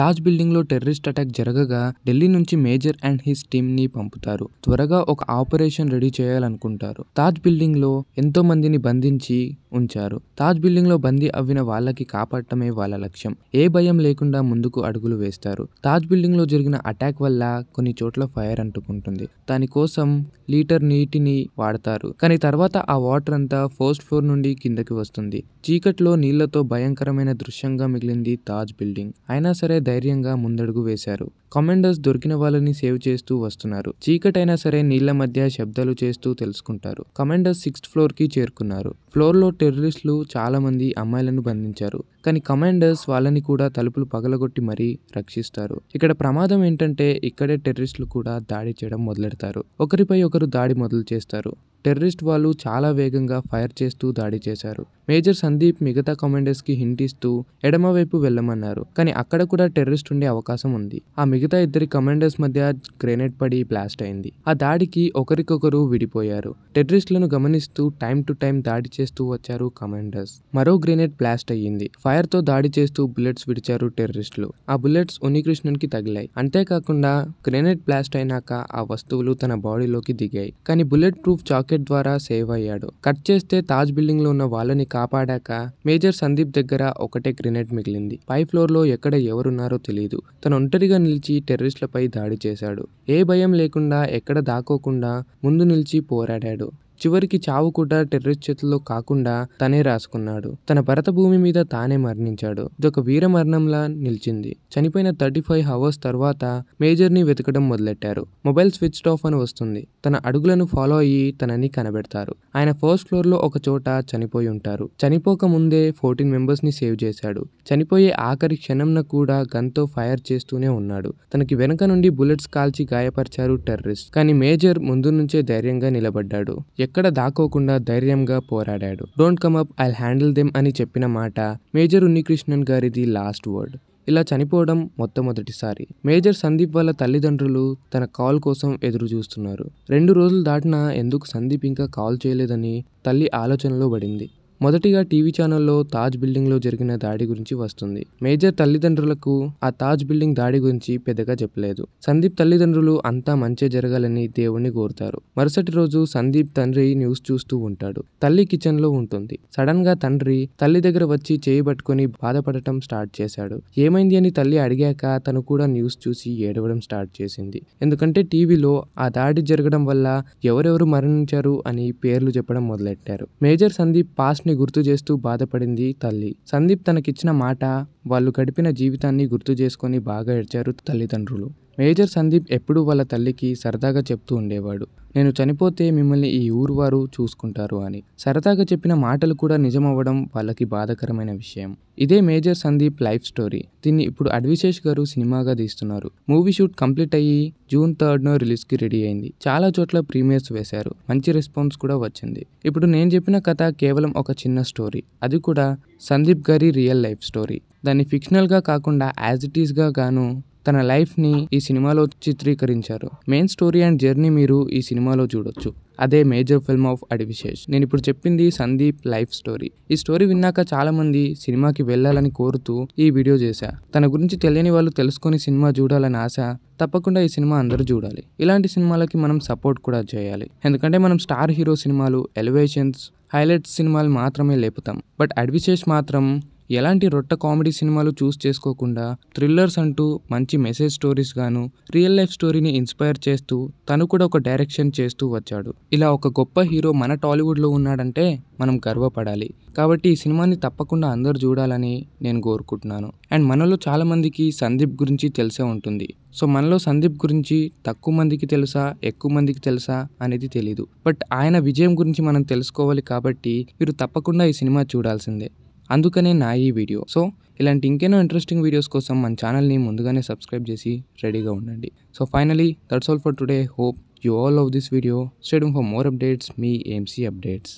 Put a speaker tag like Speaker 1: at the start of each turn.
Speaker 1: తాజ్ బిల్డింగ్లో terrorist attack జరగగా Delhi నుంచి major and his ని పంపుతారు త్వరగా ఒక ఆపరేషన్ రెడీ చేయాలనుకుంటారు తాజ్ బిల్డింగ్లో ఎంతో మందిని బంధించి ఉంచారు తాజ్ బిల్డింగ్లో బందీ అవ్విన వాళ్ళకి కాపాడటమే వాళ్ళ లక్ష్యం ఏ భయం లేకుండా ముందుకు అడుగులు వేస్తారు తాజ్ బిల్డింగ్లో జరిగిన అటాక్ వల్ల కొన్ని చోట్ల ఫైర్ అంటుకుంటుంది దానికోసం లీటర్ నీటిని వాడతారు కానీ తర్వాత ఆ వాటర్ అంతా ఫస్ట్ ఫ్లోర్ నుండి కిందకి వస్తుంది చీకట్లో నీళ్లతో భయంకరమైన దృశ్యంగా మిగిలింది తాజ్ బిల్డింగ్ అయినా సరే ధైర్యంగా ముందడుగు వేశారు కమాండర్స్ దొరికిన వాళ్ళని సేవ్ చేస్తూ వస్తున్నారు చీకటైనా సరే నీళ్ల మధ్య శబ్దాలు చేస్తూ తెలుసుకుంటారు కమాండర్స్ సిక్స్త్ ఫ్లోర్ కి చేరుకున్నారు ఫ్లోర్ లో టెర్రరిస్టులు చాలా మంది అమ్మాయిలను బంధించారు కానీ కమాండర్స్ వాళ్ళని కూడా తలుపులు పగలగొట్టి మరీ రక్షిస్తారు ఇక్కడ ప్రమాదం ఏంటంటే ఇక్కడే టెర్రరిస్టులు కూడా దాడి చేయడం మొదలెడతారు ఒకరిపై ఒకరు దాడి మొదలు చేస్తారు టెర్రరిస్ట్ వాళ్ళు చాలా వేగంగా ఫైర్ చేస్తూ దాడి చేశారు మేజర్ సందీప్ మిగతా కి హింట్ ఇస్తూ ఎడమవైపు వెళ్ళమన్నారు కానీ అక్కడ కూడా టెర్రరిస్ట్ ఉండే అవకాశం ఉంది ఆ మిగతా ఇద్దరి కమాండర్స్ మధ్య గ్రెనేడ్ పడి బ్లాస్ట్ అయింది ఆ దాడికి ఒకరికొకరు విడిపోయారు టెర్రరిస్టులను గమనిస్తూ టైం టు టైం దాడి చేస్తూ వచ్చారు కమాండర్స్ మరో గ్రెనేడ్ బ్లాస్ట్ అయ్యింది ఫైర్ తో దాడి చేస్తూ బుల్లెట్స్ విడిచారు టెర్రరిస్టులు ఆ బుల్లెట్స్ ఉనికృష్ణన్ కి తగిలాయి అంతేకాకుండా గ్రెనేడ్ బ్లాస్ట్ అయినాక ఆ వస్తువులు తన బాడీలోకి దిగాయి కానీ బుల్లెట్ ప్రూఫ్ చాకెట్ ద్వారా సేవ్ అయ్యాడు కట్ చేస్తే తాజ్ బిల్డింగ్ లో ఉన్న వాళ్ళని కాపాడాక మేజర్ సందీప్ దగ్గర ఒకటే గ్రెనేడ్ మిగిలింది పై ఫ్లోర్ లో ఎక్కడ ఎవరున్నారో తెలియదు తన ఒంటరిగా నిలిచి వచ్చి టెర్రరిస్టులపై దాడి చేశాడు ఏ భయం లేకుండా ఎక్కడ దాక్కోకుండా ముందు నిలిచి పోరాడాడు చివరికి చావు కూడా టెర్రరిస్ట్ చేతుల్లో కాకుండా తనే రాసుకున్నాడు తన భరత భూమి మీద తానే మరణించాడు ఇదొక వీర మరణంలా నిలిచింది చనిపోయిన థర్టీ ఫైవ్ హవర్స్ తర్వాత మేజర్ ని వెతకడం మొదలెట్టారు మొబైల్ స్విచ్ ఆఫ్ అని వస్తుంది తన అడుగులను ఫాలో అయ్యి తనని కనబెడతారు ఆయన ఫస్ట్ ఫ్లోర్ లో ఒక చోట చనిపోయి ఉంటారు చనిపోక ముందే ఫోర్టీన్ మెంబర్స్ ని సేవ్ చేశాడు చనిపోయే ఆఖరి క్షణంన కూడా గన్ తో ఫైర్ చేస్తూనే ఉన్నాడు తనకి వెనక నుండి బుల్లెట్స్ కాల్చి గాయపరిచారు టెర్రరిస్ట్ కానీ మేజర్ ముందు నుంచే ధైర్యంగా నిలబడ్డాడు ఎక్కడ దాక్కోకుండా ధైర్యంగా పోరాడాడు don't come up I handle them అని చెప్పిన మాట మేజర్ ఉన్నికృష్ణన్ గారిది లాస్ట్ వర్డ్ ఇలా చనిపోవడం మొట్టమొదటిసారి మేజర్ సందీప్ వాళ్ళ తల్లిదండ్రులు తన కాల్ కోసం ఎదురు చూస్తున్నారు రెండు రోజులు దాటినా ఎందుకు సందీప్ ఇంకా కాల్ చేయలేదని తల్లి ఆలోచనలో పడింది మొదటిగా టీవీ ఛానల్లో తాజ్ బిల్డింగ్లో జరిగిన దాడి గురించి వస్తుంది మేజర్ తల్లిదండ్రులకు ఆ తాజ్ బిల్డింగ్ దాడి గురించి పెద్దగా చెప్పలేదు సందీప్ తల్లిదండ్రులు అంతా మంచి జరగాలని దేవుణ్ణి కోరుతారు మరుసటి రోజు సందీప్ తండ్రి న్యూస్ చూస్తూ ఉంటాడు తల్లి కిచెన్ లో ఉంటుంది సడన్ గా తండ్రి తల్లి దగ్గర వచ్చి చేయి పట్టుకుని బాధపడటం స్టార్ట్ చేశాడు ఏమైంది అని తల్లి అడిగాక తను కూడా న్యూస్ చూసి ఏడవడం స్టార్ట్ చేసింది ఎందుకంటే టీవీలో ఆ దాడి జరగడం వల్ల ఎవరెవరు మరణించారు అని పేర్లు చెప్పడం మొదలెట్టారు మేజర్ సందీప్ పాస్ట్ గుర్తు చేస్తూ బాధపడింది తల్లి సందీప్ తనకిచ్చిన మాట వాళ్ళు గడిపిన జీవితాన్ని గుర్తు చేసుకొని బాగా ఏడ్చారు తల్లిదండ్రులు మేజర్ సందీప్ ఎప్పుడూ వాళ్ళ తల్లికి సరదాగా చెప్తూ ఉండేవాడు నేను చనిపోతే మిమ్మల్ని ఈ ఊరు వారు చూసుకుంటారు అని సరదాగా చెప్పిన మాటలు కూడా నిజమవ్వడం వాళ్ళకి బాధకరమైన విషయం ఇదే మేజర్ సందీప్ లైఫ్ స్టోరీ దీన్ని ఇప్పుడు అడ్విశేష్ గారు సినిమాగా తీస్తున్నారు మూవీ షూట్ కంప్లీట్ అయ్యి జూన్ థర్డ్ రిలీజ్ రిలీజ్కి రెడీ అయింది చాలా చోట్ల ప్రీమియర్స్ వేశారు మంచి రెస్పాన్స్ కూడా వచ్చింది ఇప్పుడు నేను చెప్పిన కథ కేవలం ఒక చిన్న స్టోరీ అది కూడా సందీప్ గారి రియల్ లైఫ్ స్టోరీ దాన్ని ఫిక్షనల్గా కాకుండా యాజ్ ఇట్ ఈస్గా గాను తన లైఫ్ని ఈ సినిమాలో చిత్రీకరించారు మెయిన్ స్టోరీ అండ్ జర్నీ మీరు ఈ సినిమాలో చూడొచ్చు అదే మేజర్ ఫిల్మ్ ఆఫ్ అడివిశేష్ నేను ఇప్పుడు చెప్పింది సందీప్ లైఫ్ స్టోరీ ఈ స్టోరీ విన్నాక చాలా మంది సినిమాకి వెళ్ళాలని కోరుతూ ఈ వీడియో చేశా తన గురించి తెలియని వాళ్ళు తెలుసుకొని సినిమా చూడాలని ఆశ తప్పకుండా ఈ సినిమా అందరూ చూడాలి ఇలాంటి సినిమాలకి మనం సపోర్ట్ కూడా చేయాలి ఎందుకంటే మనం స్టార్ హీరో సినిమాలు ఎలివేషన్స్ హైలైట్స్ సినిమాలు మాత్రమే లేపుతాం బట్ అడ్విశేష్ మాత్రం ఎలాంటి రొట్ట కామెడీ సినిమాలు చూస్ చేసుకోకుండా థ్రిల్లర్స్ అంటూ మంచి మెసేజ్ స్టోరీస్ గాను రియల్ లైఫ్ స్టోరీని ఇన్స్పైర్ చేస్తూ తను కూడా ఒక డైరెక్షన్ చేస్తూ వచ్చాడు ఇలా ఒక గొప్ప హీరో మన టాలీవుడ్లో ఉన్నాడంటే మనం గర్వపడాలి కాబట్టి ఈ సినిమాని తప్పకుండా అందరూ చూడాలని నేను కోరుకుంటున్నాను అండ్ మనలో చాలామందికి సందీప్ గురించి తెలిసే ఉంటుంది సో మనలో సందీప్ గురించి తక్కువ మందికి తెలుసా ఎక్కువ మందికి తెలుసా అనేది తెలీదు బట్ ఆయన విజయం గురించి మనం తెలుసుకోవాలి కాబట్టి మీరు తప్పకుండా ఈ సినిమా చూడాల్సిందే అందుకనే నా ఈ వీడియో సో ఇలాంటి ఇంకెన్నో ఇంట్రెస్టింగ్ వీడియోస్ కోసం మన ఛానల్ని ముందుగానే సబ్స్క్రైబ్ చేసి రెడీగా ఉండండి so finally that's all for today hope you all love this video standing for more updates మీ ఏఎంసీ అప్డేట్స్